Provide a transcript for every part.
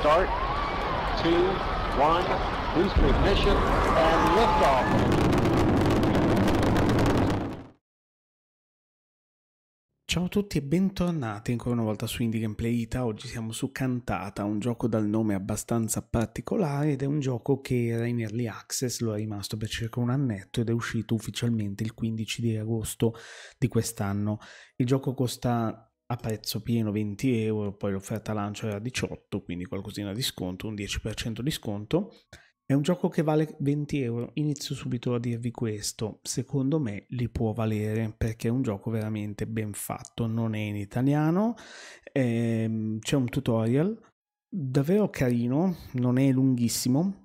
start, two, one, boost ignition, and liftoff. Ciao a tutti e bentornati ancora una volta su Indie Gameplay Ita. Oggi siamo su Cantata, un gioco dal nome abbastanza particolare ed è un gioco che era in early access, lo è rimasto per circa un annetto ed è uscito ufficialmente il 15 di agosto di quest'anno. Il gioco costa a prezzo pieno 20 euro, poi l'offerta lancio era 18, quindi qualcosina di sconto, un 10% di sconto. È un gioco che vale 20 euro, inizio subito a dirvi questo, secondo me li può valere perché è un gioco veramente ben fatto, non è in italiano, ehm, c'è un tutorial davvero carino, non è lunghissimo,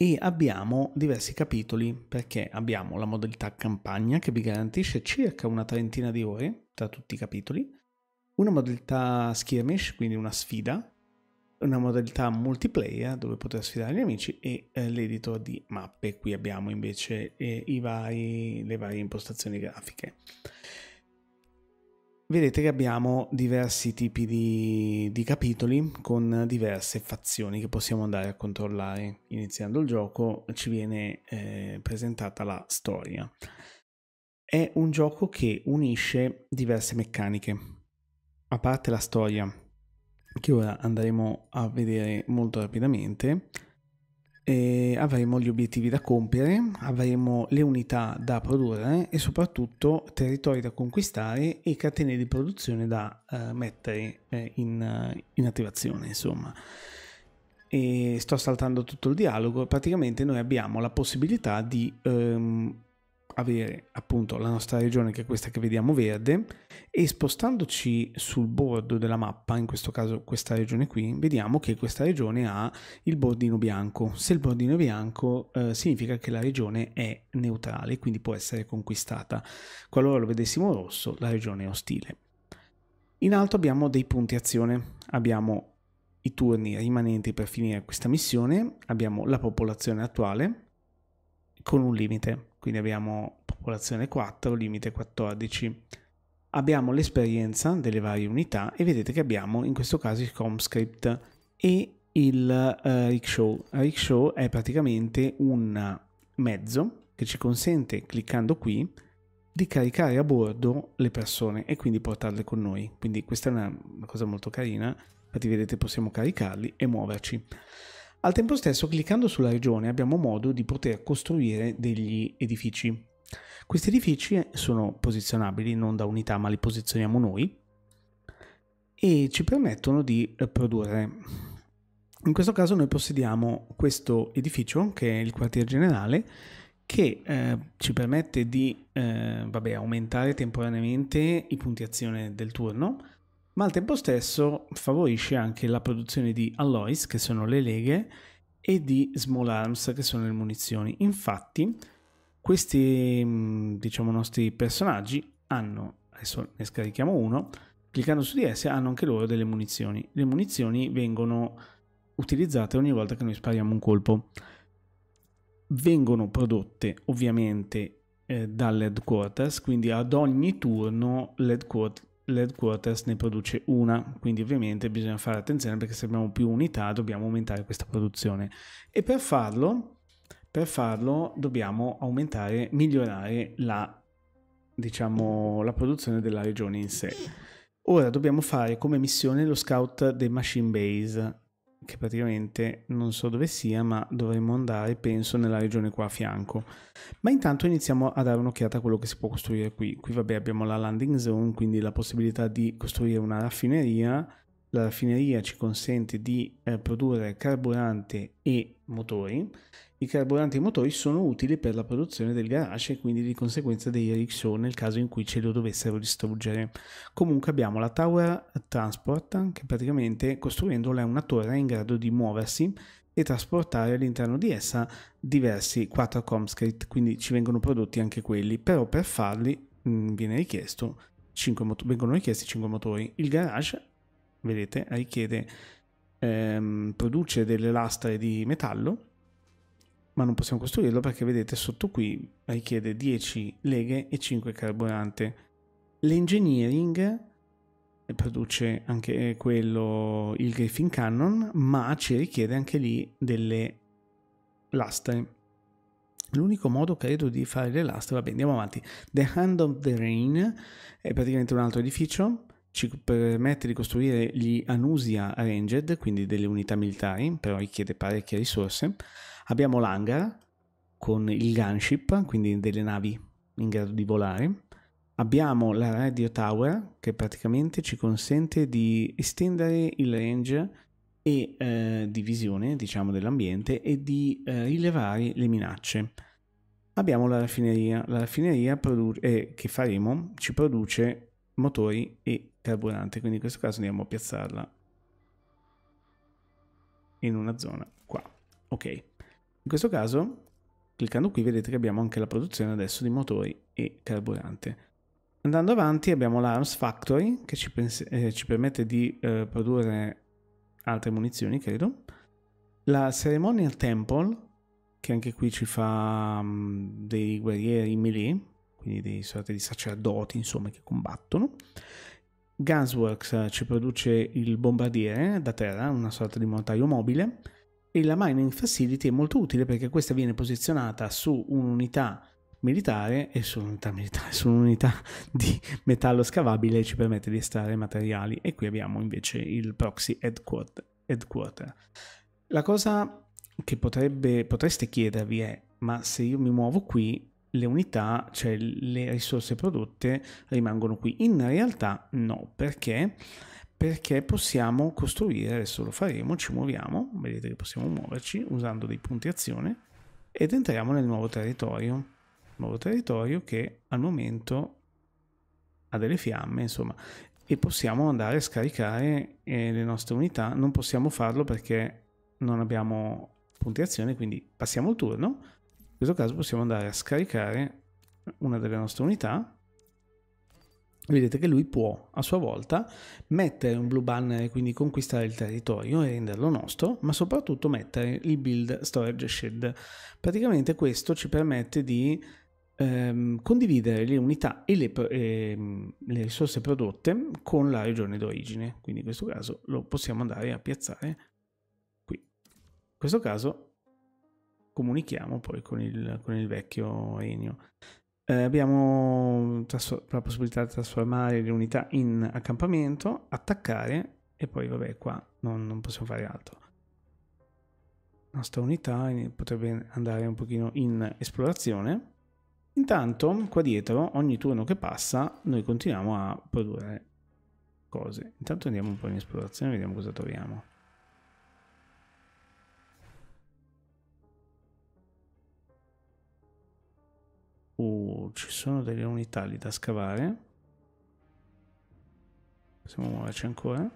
e abbiamo diversi capitoli perché abbiamo la modalità campagna che vi garantisce circa una trentina di ore tra tutti i capitoli, una modalità skirmish, quindi una sfida, una modalità multiplayer dove poter sfidare gli amici e eh, l'editor di mappe. Qui abbiamo invece eh, vari, le varie impostazioni grafiche vedete che abbiamo diversi tipi di, di, capitoli con diverse fazioni che possiamo andare a controllare. Iniziando il gioco ci viene eh, presentata la storia. È un gioco che unisce diverse meccaniche. A parte la storia, che ora andremo a vedere molto rapidamente, eh, avremo gli obiettivi da compiere, avremo le unità da produrre e soprattutto territori da conquistare e catene di produzione da eh, mettere eh, in, in, attivazione, insomma. E sto saltando tutto il dialogo, praticamente noi abbiamo la possibilità di ehm, avere appunto la nostra regione che è questa che vediamo verde e spostandoci sul bordo della mappa, in questo caso questa regione qui, vediamo che questa regione ha il bordino bianco. Se il bordino è bianco eh, significa che la regione è neutrale, quindi può essere conquistata. Qualora lo vedessimo rosso, la regione è ostile. In alto abbiamo dei punti azione, abbiamo i turni rimanenti per finire questa missione, abbiamo la popolazione attuale con un limite quindi abbiamo popolazione 4, limite 14. Abbiamo l'esperienza delle varie unità e vedete che abbiamo in questo caso il Comscript e il uh, eh, Rickshaw. Rickshaw è praticamente un mezzo che ci consente, cliccando qui, di caricare a bordo le persone e quindi portarle con noi. Quindi questa è una, una cosa molto carina, infatti vedete possiamo caricarli e muoverci. Al tempo stesso, cliccando sulla regione, abbiamo modo di poter costruire degli edifici. Questi edifici sono posizionabili non da unità, ma li posizioniamo noi e ci permettono di produrre. In questo caso noi possediamo questo edificio, che è il quartier generale, che eh, ci permette di eh, vabbè, aumentare temporaneamente i punti azione del turno, ma al tempo stesso favorisce anche la produzione di alloys, che sono le leghe, e di small arms, che sono le munizioni. Infatti, questi mm, diciamo, nostri personaggi hanno, adesso ne scarichiamo uno, cliccando su di esse hanno anche loro delle munizioni. Le munizioni vengono utilizzate ogni volta che noi spariamo un colpo. Vengono prodotte ovviamente eh, dall'headquarters, quindi ad ogni turno l'headquarters l'headquarters ne produce una, quindi ovviamente bisogna fare attenzione perché se abbiamo più unità dobbiamo aumentare questa produzione e per farlo, per farlo dobbiamo aumentare, migliorare la, diciamo, la produzione della regione in sé. Ora dobbiamo fare come missione lo scout dei machine base, che praticamente non so dove sia, ma dovremmo andare, penso, nella regione qua a fianco. Ma intanto iniziamo a dare un'occhiata a quello che si può costruire qui. Qui vabbè abbiamo la landing zone, quindi la possibilità di costruire una raffineria. La raffineria ci consente di eh, produrre carburante e motori i carburanti motori sono utili per la produzione del garage e quindi di conseguenza dei rickshaw nel caso in cui ce lo dovessero distruggere. Comunque abbiamo la Tower Transport che praticamente costruendola è una torre in grado di muoversi e trasportare all'interno di essa diversi 4 comscript, quindi ci vengono prodotti anche quelli, però per farli mh, mm, richiesto vengono richiesti 5 motori. Il garage, vedete, richiede, ehm, produce delle lastre di metallo ma non possiamo costruirlo perché vedete sotto qui richiede 10 leghe e 5 carburante. L'engineering eh, produce anche quello il Griffin Cannon, ma ci richiede anche lì delle lastre. L'unico modo credo di fare le lastre, va bene, andiamo avanti. The Hand of the Rain è praticamente un altro edificio, ci permette di costruire gli Anusia Ranged, quindi delle unità militari, però richiede parecchie risorse. Abbiamo l'hangar con il gunship, quindi delle navi in grado di volare. Abbiamo la radio tower che praticamente ci consente di estendere il range e eh, di visione diciamo, dell'ambiente e di eh, rilevare le minacce. Abbiamo la raffineria, la raffineria produ- eh, che faremo ci produce motori e carburante, quindi in questo caso andiamo a piazzarla in una zona qua. Ok. In questo caso, cliccando qui vedete che abbiamo anche la produzione adesso di motori e carburante. Andando avanti abbiamo l'Arms Factory che ci, eh, ci permette di eh, produrre altre munizioni, credo. La Ceremonial Temple, che anche qui ci fa um, dei guerrieri melee, quindi dei sorti di sacerdoti, insomma, che combattono. Gunsworks eh, ci produce il bombardiere da terra, una sorta di mortaio mobile e la mining facility è molto utile perché questa viene posizionata su un'unità militare e su un'unità militare, su un'unità di metallo scavabile e ci permette di estrarre materiali e qui abbiamo invece il proxy headquarter. headquarter. La cosa che potrebbe, potreste chiedervi è ma se io mi muovo qui le unità, cioè le risorse prodotte rimangono qui. In realtà no, perché perché possiamo costruire, adesso lo faremo, ci muoviamo, vedete che possiamo muoverci usando dei punti azione ed entriamo nel nuovo territorio, nuovo territorio che al momento ha delle fiamme, insomma, e possiamo andare a scaricare eh, le nostre unità, non possiamo farlo perché non abbiamo punti azione, quindi passiamo il turno, in questo caso possiamo andare a scaricare una delle nostre unità vedete che lui può a sua volta mettere un blue banner e quindi conquistare il territorio e renderlo nostro, ma soprattutto mettere il build storage shed. Praticamente questo ci permette di ehm, condividere le unità e le, ehm, le risorse prodotte con la regione d'origine, quindi in questo caso lo possiamo andare a piazzare qui. In questo caso comunichiamo poi con il, con il vecchio regno. Eh, abbiamo la possibilità di trasformare le unità in accampamento, attaccare e poi vabbè qua non, non possiamo fare altro. La nostra unità potrebbe andare un pochino in esplorazione. Intanto qua dietro ogni turno che passa noi continuiamo a produrre cose. Intanto andiamo un po' in esplorazione e vediamo cosa troviamo. ci sono delle unità lì da scavare. Possiamo muoverci ancora.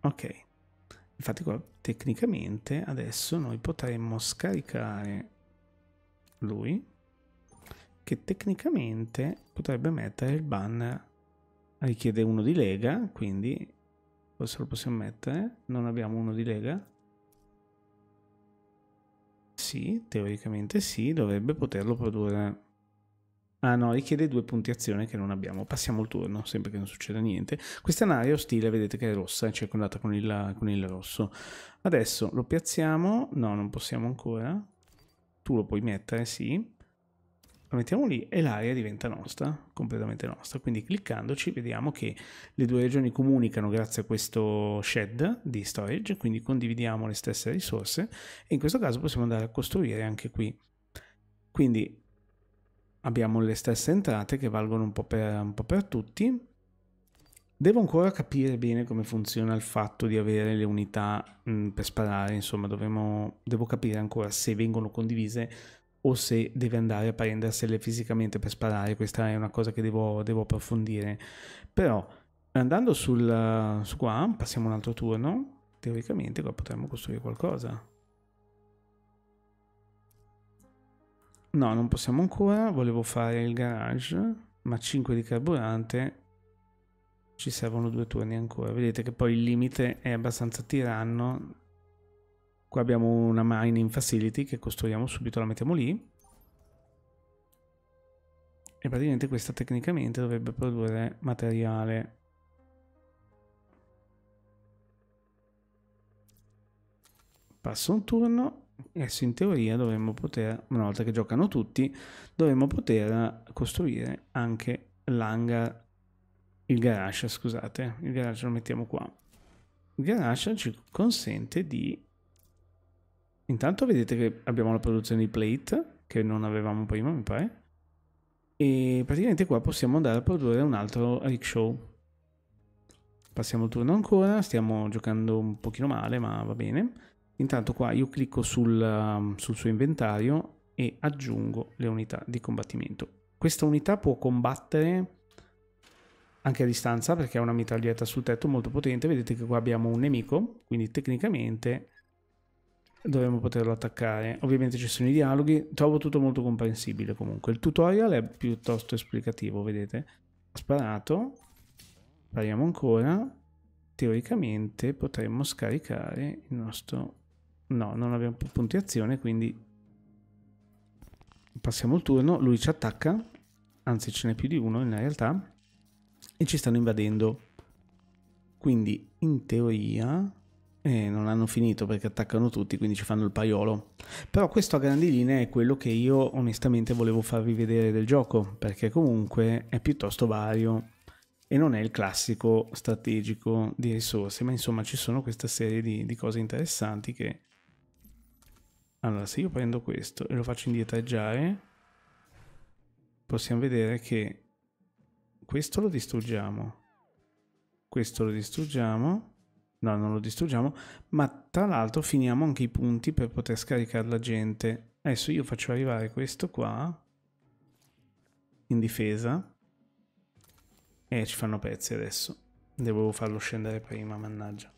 Ok. Infatti qua tecnicamente adesso noi potremmo scaricare lui che tecnicamente potrebbe mettere il banner richiede uno di lega quindi forse lo possiamo mettere non abbiamo uno di lega sì, teoricamente sì, dovrebbe poterlo produrre. Ah no, richiede due punti azione che non abbiamo. Passiamo il turno, sempre che non succeda niente. Questa è un'area ostile, vedete che è rossa, è circondata con il, con il rosso. Adesso lo piazziamo. No, non possiamo ancora. Tu lo puoi mettere, sì lo mettiamo lì e l'area diventa nostra, completamente nostra. Quindi cliccandoci vediamo che le due regioni comunicano grazie a questo shed di storage, quindi condividiamo le stesse risorse e in questo caso possiamo andare a costruire anche qui. Quindi abbiamo le stesse entrate che valgono un po' per, un po per tutti. Devo ancora capire bene come funziona il fatto di avere le unità mh, per sparare, insomma dovremo, devo capire ancora se vengono condivise o se deve andare a prendersele fisicamente per sparare, questa è una cosa che devo, devo approfondire. Però andando sul, su qua, passiamo un altro turno, teoricamente qua potremmo costruire qualcosa. No, non possiamo ancora, volevo fare il garage, ma 5 di carburante, ci servono due turni ancora. Vedete che poi il limite è abbastanza tiranno, Qua abbiamo una mining facility che costruiamo subito, la mettiamo lì. E praticamente questa tecnicamente dovrebbe produrre materiale. Passa un turno. Adesso in teoria dovremmo poter, una volta che giocano tutti, dovremmo poter costruire anche l'hangar, il garage, scusate, il garage lo mettiamo qua. Il garage ci consente di Intanto vedete che abbiamo la produzione di plate, che non avevamo prima, mi pare. E praticamente qua possiamo andare a produrre un altro rickshaw. Passiamo il turno ancora, stiamo giocando un pochino male, ma va bene. Intanto qua io clicco sul, um, sul suo inventario e aggiungo le unità di combattimento. Questa unità può combattere anche a distanza perché ha una mitraglietta sul tetto molto potente. Vedete che qua abbiamo un nemico, quindi tecnicamente dovremmo poterlo attaccare. Ovviamente ci sono i dialoghi, trovo tutto molto comprensibile comunque. Il tutorial è piuttosto esplicativo, vedete? Ho sparato, spariamo ancora. Teoricamente potremmo scaricare il nostro... No, non abbiamo più punti azione, quindi passiamo il turno, lui ci attacca, anzi ce n'è più di uno in realtà, e ci stanno invadendo. Quindi in teoria e non hanno finito perché attaccano tutti, quindi ci fanno il paiolo. Però questo a grandi linee è quello che io onestamente volevo farvi vedere del gioco, perché comunque è piuttosto vario e non è il classico strategico di risorse, ma insomma ci sono questa serie di, di cose interessanti che... Allora, se io prendo questo e lo faccio indietreggiare, possiamo vedere che questo lo distruggiamo, questo lo distruggiamo, No, non lo distruggiamo, ma tra l'altro finiamo anche i punti per poter scaricare la gente. Adesso io faccio arrivare questo qua in difesa e eh, ci fanno pezzi adesso. Devo farlo scendere prima, mannaggia.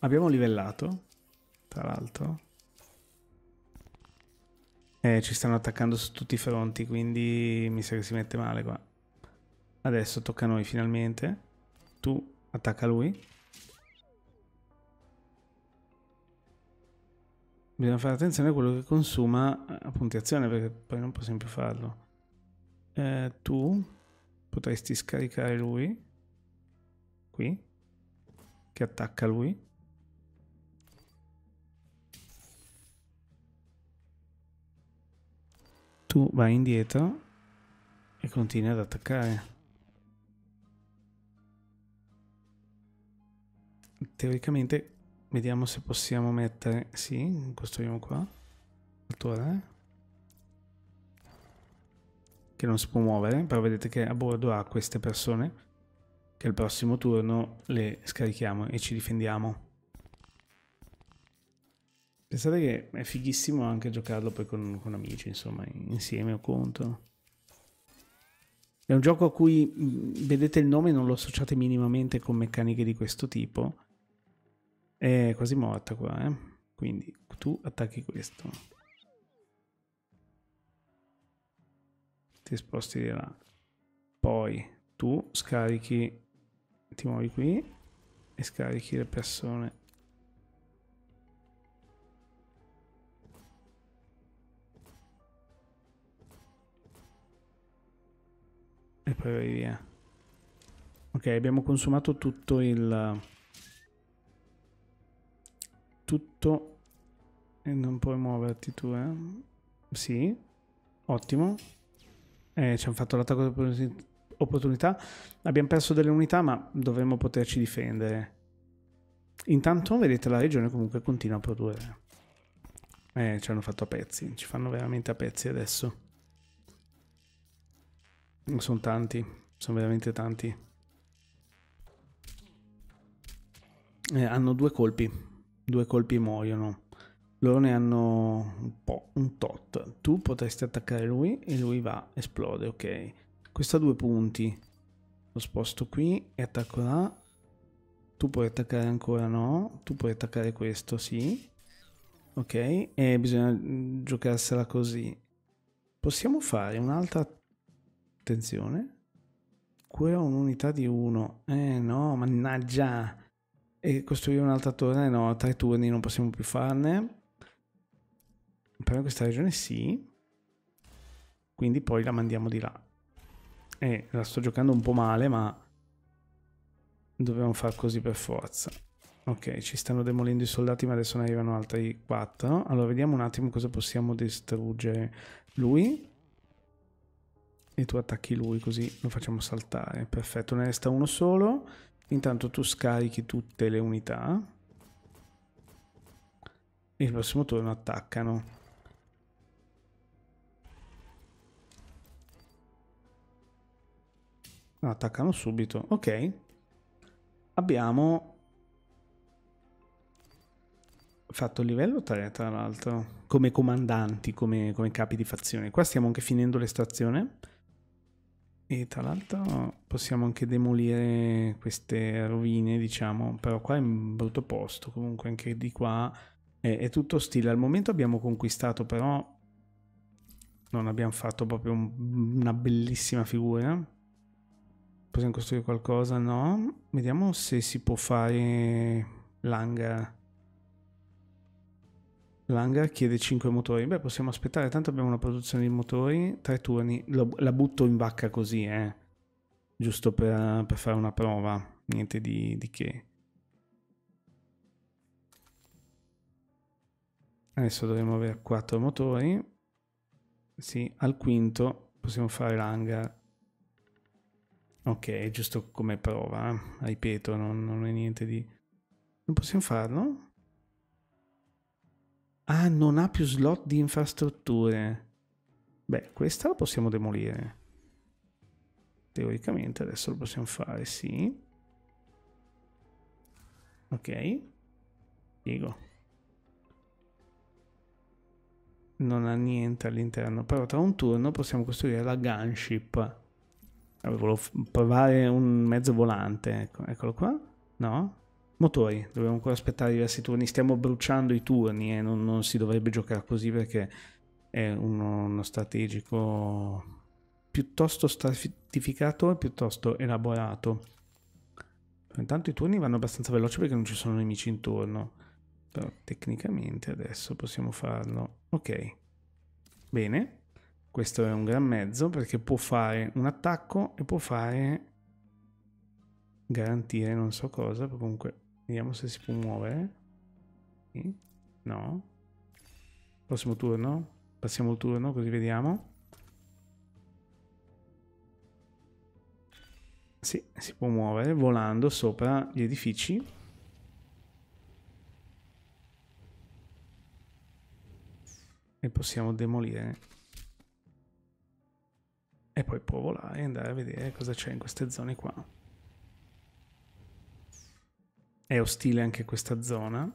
Abbiamo livellato, tra l'altro. E eh, ci stanno attaccando su tutti i fronti, quindi mi sa che si mette male qua. Adesso tocca a noi finalmente. Tu Attacca lui. Bisogna fare attenzione a quello che consuma eh, a punti azione perché poi non possiamo più farlo. Eh, tu potresti scaricare lui. Qui. Che attacca lui. Tu vai indietro e continui ad attaccare. teoricamente vediamo se possiamo mettere sì costruiamo qua l'attore eh. che non si può muovere però vedete che a bordo ha queste persone che il prossimo turno le scarichiamo e ci difendiamo pensate che è fighissimo anche giocarlo poi con, con amici insomma insieme o contro è un gioco a cui mm, vedete il nome non lo associate minimamente con meccaniche di questo tipo, è quasi morta qua, eh. Quindi tu attacchi questo. Ti sposti di là. Poi tu scarichi, ti muovi qui e scarichi le persone. E poi vai via. Ok, abbiamo consumato tutto il tutto e non puoi muoverti tu, eh? Sì, ottimo. Eh, ci hanno fatto l'attacco di opportunità. Abbiamo perso delle unità, ma dovremmo poterci difendere. Intanto, vedete, la regione comunque continua a produrre. Eh, ci hanno fatto a pezzi. Ci fanno veramente a pezzi adesso. Sono tanti. Sono veramente tanti. Eh, hanno due colpi due colpi muoiono. Loro ne hanno un po', un tot. Tu potresti attaccare lui e lui va, esplode, ok. Questo ha due punti. Lo sposto qui e attacco là. Tu puoi attaccare ancora no. Tu puoi attaccare questo, sì. Ok, e bisogna giocarsela così. Possiamo fare un'altra... Attenzione. Cura un'unità di uno. Eh no, mannaggia e costruire un'altra torre no tre turni non possiamo più farne però in questa regione sì quindi poi la mandiamo di là e la sto giocando un po' male ma dobbiamo far così per forza ok ci stanno demolendo i soldati ma adesso ne arrivano altri 4 allora vediamo un attimo cosa possiamo distruggere lui e tu attacchi lui così lo facciamo saltare. Perfetto, ne resta uno solo. Intanto tu scarichi tutte le unità. E il prossimo turno attaccano. No, attaccano subito. Ok. Abbiamo fatto il livello 3 tra l'altro come comandanti come, come capi di fazione qua stiamo anche finendo l'estrazione e tra l'altro possiamo anche demolire queste rovine, diciamo, però qua è un brutto posto, comunque anche di qua è, è tutto stile. Al momento abbiamo conquistato, però non abbiamo fatto proprio un, una bellissima figura. Possiamo costruire qualcosa? No. Vediamo se si può fare l'hangar. L'hangar chiede 5 motori. Beh, possiamo aspettare, tanto abbiamo una produzione di motori, 3 turni. Lo, la butto in vacca così, eh. Giusto per, per fare una prova, niente di, di, che. Adesso dovremmo avere 4 motori. Sì, al quinto possiamo fare l'hangar. Ok, giusto come prova, eh. ripeto, non, non è niente di... Non possiamo farlo? Ah, non ha più slot di infrastrutture. Beh, questa la possiamo demolire. Teoricamente adesso lo possiamo fare, sì. Ok. Diego. Non ha niente all'interno, però tra un turno possiamo costruire la gunship. volevo provare un mezzo volante, ecco, eccolo qua. No? Motori, dobbiamo ancora aspettare diversi turni, stiamo bruciando i turni e non, non, si dovrebbe giocare così perché è uno, uno strategico piuttosto stratificato e piuttosto elaborato. Intanto i turni vanno abbastanza veloci perché non ci sono nemici intorno, però tecnicamente adesso possiamo farlo. Ok, bene, questo è un gran mezzo perché può fare un attacco e può fare garantire non so cosa, comunque Vediamo se si può muovere. Sì. No. Prossimo turno. Passiamo il turno così vediamo. Sì, si può muovere volando sopra gli edifici. E possiamo demolire. E poi può volare e andare a vedere cosa c'è in queste zone qua è ostile anche questa zona.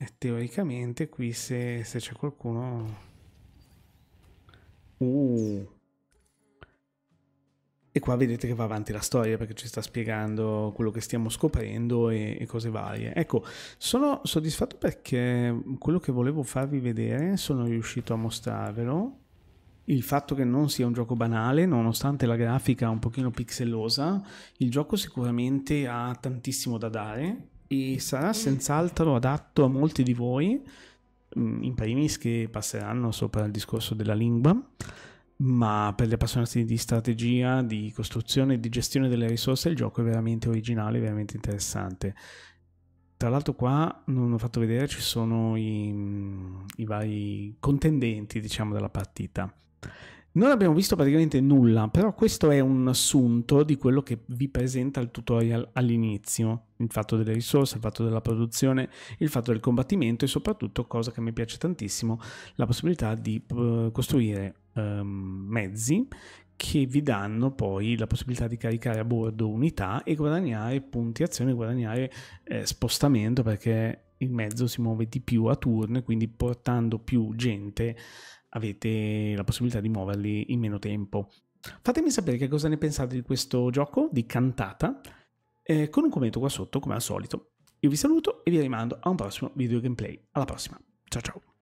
E teoricamente qui se, se c'è qualcuno... Uh. E qua vedete che va avanti la storia perché ci sta spiegando quello che stiamo scoprendo e, e cose varie. Ecco, sono soddisfatto perché quello che volevo farvi vedere sono riuscito a mostrarvelo il fatto che non sia un gioco banale, nonostante la grafica un pochino pixellosa, il gioco sicuramente ha tantissimo da dare e sarà senz'altro adatto a molti di voi, mm, in primis che passeranno sopra il discorso della lingua, ma per gli appassionati di strategia, di costruzione e di gestione delle risorse il gioco è veramente originale, veramente interessante. Tra l'altro qua non ho fatto vedere, ci sono i, mm, i vari contendenti diciamo, della partita. Non abbiamo visto praticamente nulla, però questo è un assunto di quello che vi presenta il tutorial all'inizio. Il fatto delle risorse, il fatto della produzione, il fatto del combattimento e soprattutto, cosa che mi piace tantissimo, la possibilità di uh, costruire um, mezzi che vi danno poi la possibilità di caricare a bordo unità e guadagnare punti azione, guadagnare eh, spostamento perché il mezzo si muove di più a turno e quindi portando più gente avete la possibilità di muoverli in meno tempo. Fatemi sapere che cosa ne pensate di questo gioco di cantata eh, con un commento qua sotto come al solito. Io vi saluto e vi rimando a un prossimo video gameplay. Alla prossima. Ciao ciao.